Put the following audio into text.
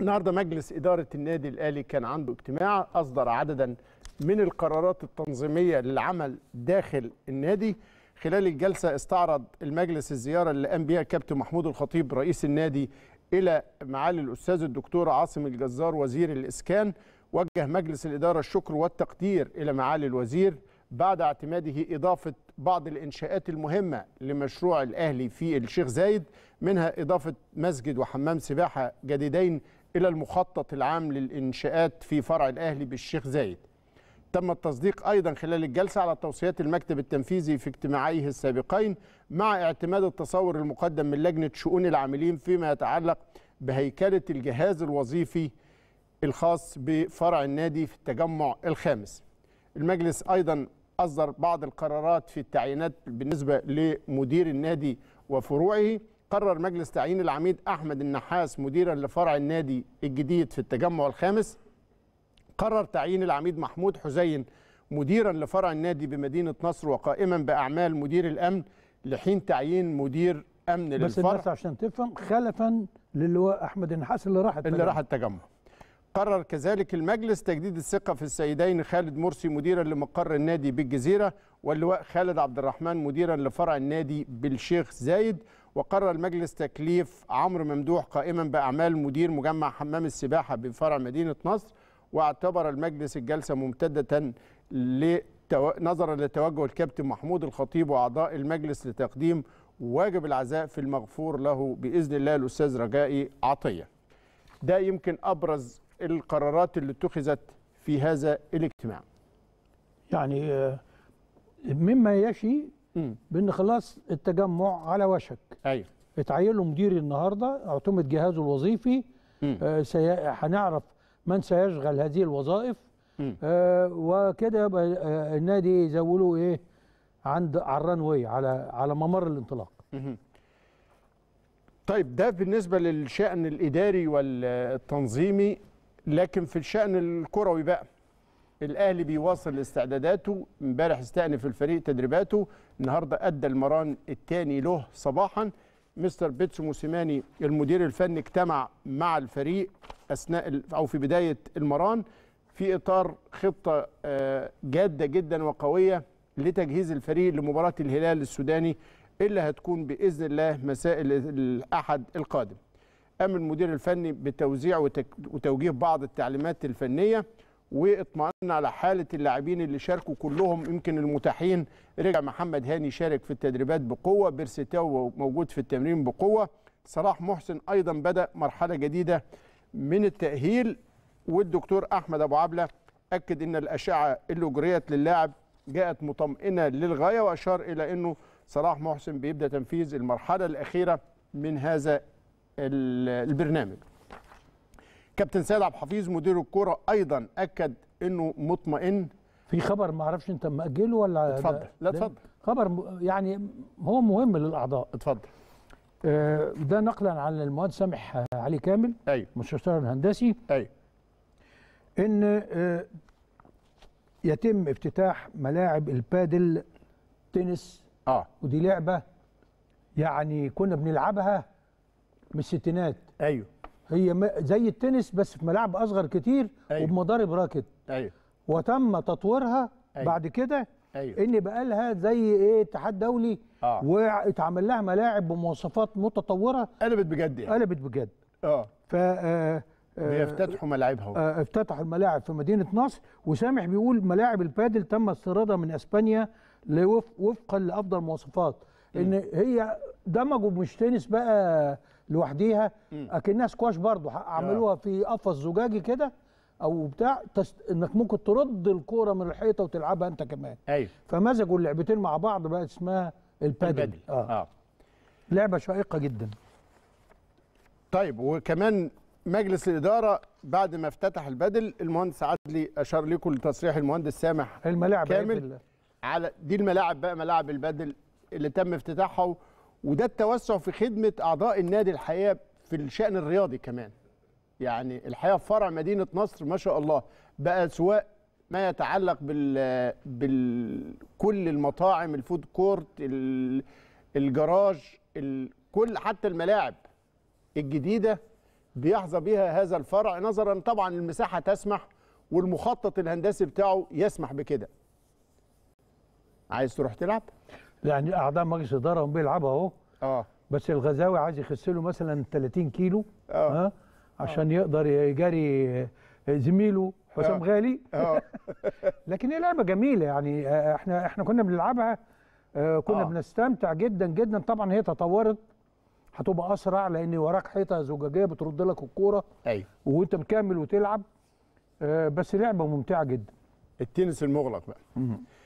النهارده مجلس اداره النادي الاهلي كان عنده اجتماع اصدر عددا من القرارات التنظيميه للعمل داخل النادي خلال الجلسه استعرض المجلس الزياره اللي قام بها كابتن محمود الخطيب رئيس النادي الى معالي الاستاذ الدكتور عاصم الجزار وزير الاسكان وجه مجلس الاداره الشكر والتقدير الى معالي الوزير بعد اعتماده اضافه بعض الانشاءات المهمه لمشروع الاهلي في الشيخ زايد منها اضافه مسجد وحمام سباحه جديدين إلى المخطط العام للإنشاءات في فرع الأهلي بالشيخ زايد تم التصديق أيضا خلال الجلسة على توصيات المكتب التنفيذي في اجتماعيه السابقين مع اعتماد التصور المقدم من لجنة شؤون العاملين فيما يتعلق بهيكلة الجهاز الوظيفي الخاص بفرع النادي في التجمع الخامس المجلس أيضا أصدر بعض القرارات في التعيينات بالنسبة لمدير النادي وفروعه قرر مجلس تعيين العميد أحمد النحاس مديرا لفرع النادي الجديد في التجمع الخامس قرر تعيين العميد محمود حسين مديرا لفرع النادي بمدينة نصر وقائما بأعمال مدير الأمن لحين تعيين مدير أمن بس للفرع بس الناس عشان تفهم خلفا للواء أحمد النحاس اللي راح التجمع اللي راح التجمع قرر كذلك المجلس تجديد الثقة في السيدين خالد مرسي مديرا لمقر النادي بالجزيرة واللواء خالد عبد الرحمن مديرا لفرع النادي بالشيخ زايد وقرر المجلس تكليف عمرو ممدوح قائما باعمال مدير مجمع حمام السباحه بفرع مدينه نصر واعتبر المجلس الجلسه ممتده نظرا لتوجه الكابتن محمود الخطيب واعضاء المجلس لتقديم واجب العزاء في المغفور له باذن الله الاستاذ رجائي عطيه. ده يمكن ابرز القرارات اللي اتخذت في هذا الاجتماع. يعني آه، مما يشي بان خلاص التجمع على وشك ايوه اتعين له مديري النهارده اعتمد جهازه الوظيفي آه، هنعرف آه من سيشغل هذه الوظائف آه وكده يبقى آه النادي يزوله ايه عند على الرانوي على على ممر الانطلاق طيب ده بالنسبه للشان الاداري والتنظيمي لكن في الشان الكروي بقى الاهلي بيواصل استعداداته امبارح استأنف الفريق تدريباته النهارده ادى المران الثاني له صباحا مستر بيتسو موسيماني المدير الفني اجتمع مع الفريق اثناء او في بدايه المران في اطار خطه آه، جاده جدا وقويه لتجهيز الفريق لمباراه الهلال السوداني اللي هتكون باذن الله مساء الاحد القادم. قام المدير الفني بتوزيع وتوجيه بعض التعليمات الفنيه واطمئن على حالة اللاعبين اللي شاركوا كلهم يمكن المتاحين رجع محمد هاني شارك في التدريبات بقوة بيرسيتاو موجود في التمرين بقوة صلاح محسن أيضا بدأ مرحلة جديدة من التأهيل والدكتور أحمد أبو عبلة أكد أن الأشعة اللي أجريت للاعب جاءت مطمئنة للغاية وأشار إلى أنه صلاح محسن بيبدأ تنفيذ المرحلة الأخيرة من هذا البرنامج كابتن سيد عبد الحفيظ مدير الكوره ايضا اكد انه مطمئن في خبر ما اعرفش انت ماجله ولا اتفضل لا اتفضل خبر يعني هو مهم للاعضاء اتفضل آه ده نقلا عن المهندس سامح علي كامل ايوه مستشار الهندسي ايوه ان آه يتم افتتاح ملاعب البادل تنس اه ودي لعبه يعني كنا بنلعبها من الستينات ايوه هي زي التنس بس في ملاعب اصغر كتير أيوة. وبمضارب راكت ايوه وتم تطويرها أيوة. بعد كده أيوة. ان بقى لها زي ايه اتحاد دولي آه. واتعمل لها ملاعب بمواصفات متطوره قلبت بجد يعني قلبت بجد اه ف بيفتتحوا آه، آه، ملاعبها آه افتتحوا الملاعب في مدينه نصر وسامح بيقول ملاعب البادل تم استيرادها من اسبانيا وفقا لافضل مواصفات ان هي دمجوا مش تنس بقى لوحديها اكنها سكواش برضه عملوها آه. في قفص زجاجي كده او بتاع تست... انك ممكن ترد الكوره من الحيطه وتلعبها انت كمان ايوه فمزجوا اللعبتين مع بعض بقى اسمها البادل, البادل. آه. اه لعبه شائقه جدا طيب وكمان مجلس الاداره بعد ما افتتح البدل المهندس عدلي اشار لكم لتصريح المهندس سامح الملاعب كامل على دي الملاعب بقى ملاعب البدل اللي تم افتتاحها وده التوسع في خدمه اعضاء النادي الحقيقه في الشان الرياضي كمان يعني الحقيقه فرع مدينه نصر ما شاء الله بقى سواء ما يتعلق بال بالكل المطاعم الفود كورت الجراج كل حتى الملاعب الجديده بيحظى بها هذا الفرع نظرا طبعا المساحه تسمح والمخطط الهندسي بتاعه يسمح بكده عايز تروح تلعب يعني اعضاء مجلس اداره هم بيلعبوا اهو اه بس الغزاوي عايز يخس له مثلا 30 كيلو اه, عشان يقدر يجاري زميله حسام آه. غالي آه. لكن هي لعبه جميله يعني آه، احنا احنا كنا بنلعبها آه كنا أوه. بنستمتع جدا جدا طبعا هي تطورت هتبقى اسرع لان وراك حيطه زجاجيه بترد لك الكوره ايوه وانت مكمل وتلعب آه، بس لعبه ممتعه جدا التنس المغلق بقى